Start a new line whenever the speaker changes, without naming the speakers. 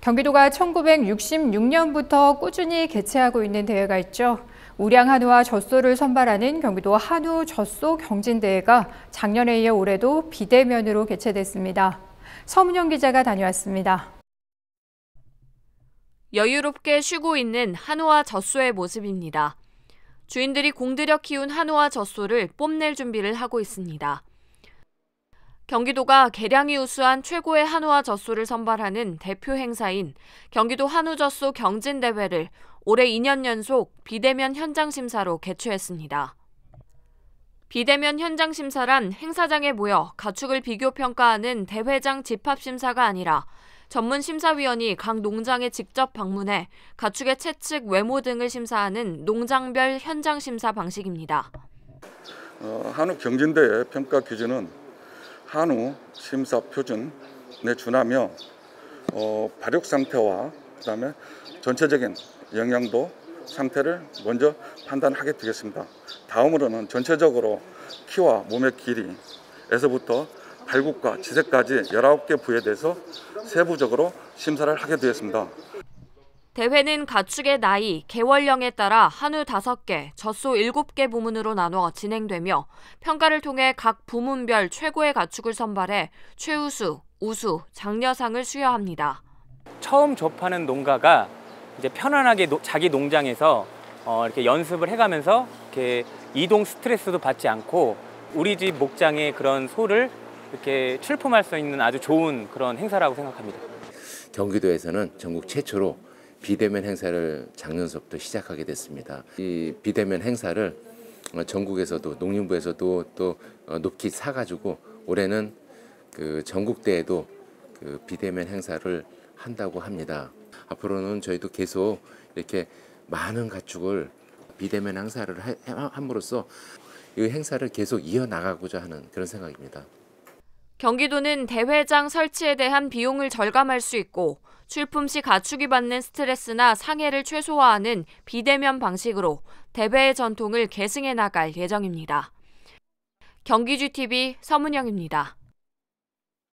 경기도가 1966년부터 꾸준히 개최하고 있는 대회가 있죠. 우량 한우와 젖소를 선발하는 경기도 한우 젖소 경진대회가 작년에 이어 올해도 비대면으로 개최됐습니다. 서문영 기자가 다녀왔습니다. 여유롭게 쉬고 있는 한우와 젖소의 모습입니다. 주인들이 공들여 키운 한우와 젖소를 뽐낼 준비를 하고 있습니다. 경기도가 개량이 우수한 최고의 한우와 젖소를 선발하는 대표 행사인 경기도 한우젖소 경진대회를 올해 2년 연속 비대면 현장 심사로 개최했습니다. 비대면 현장 심사란 행사장에 모여 가축을 비교 평가하는 대회장 집합 심사가 아니라 전문 심사위원이 각 농장에 직접 방문해 가축의 채측, 외모 등을 심사하는 농장별 현장 심사 방식입니다.
어, 한우 경진대회 평가 기준은 한우 심사 표준에 준하며 어, 발육 상태와 그다음에 전체적인 영양도 상태를 먼저 판단하게 되겠습니다. 다음으로는 전체적으로 키와 몸의 길이에서부터 발굽과 지세까지 19개 부에 대해서 세부적으로 심사를 하게 되었습니다.
대회는 가축의 나이, 개월령에 따라 한우 5개, 젖소 7개 부문으로 나눠 진행되며 평가를 통해 각 부문별 최고의 가축을 선발해 최우수, 우수, 장려상을 수여합니다.
처음 접하는 농가가 이제 편안하게 노, 자기 농장에서 어, 이렇게 연습을 해가면서 이렇게 이동 스트레스도 받지 않고 우리 집 목장의 그런 소를 이렇게 출품할 수 있는 아주 좋은 그런 행사라고 생각합니다.
경기도에서는 전국 최초로 비대면 행사를 작년서부터 시작하게 됐습니다. 이 비대면 행사를 어, 전국에서도 농림부에서도 또 어, 높이 사가지고 올해는 그 전국대회도 그 비대면 행사를 한다고 합니다. 앞으로는 저희도 계속 이렇게 많은 가축을 비대면 행사를 함으로써 이 행사를 계속 이어나가고자 하는 그런 생각입니다.
경기도는 대회장 설치에 대한 비용을 절감할 수 있고 출품 시 가축이 받는 스트레스나 상해를 최소화하는 비대면 방식으로 대회의 전통을 계승해 나갈 예정입니다. 경기GTV 서문영입니다.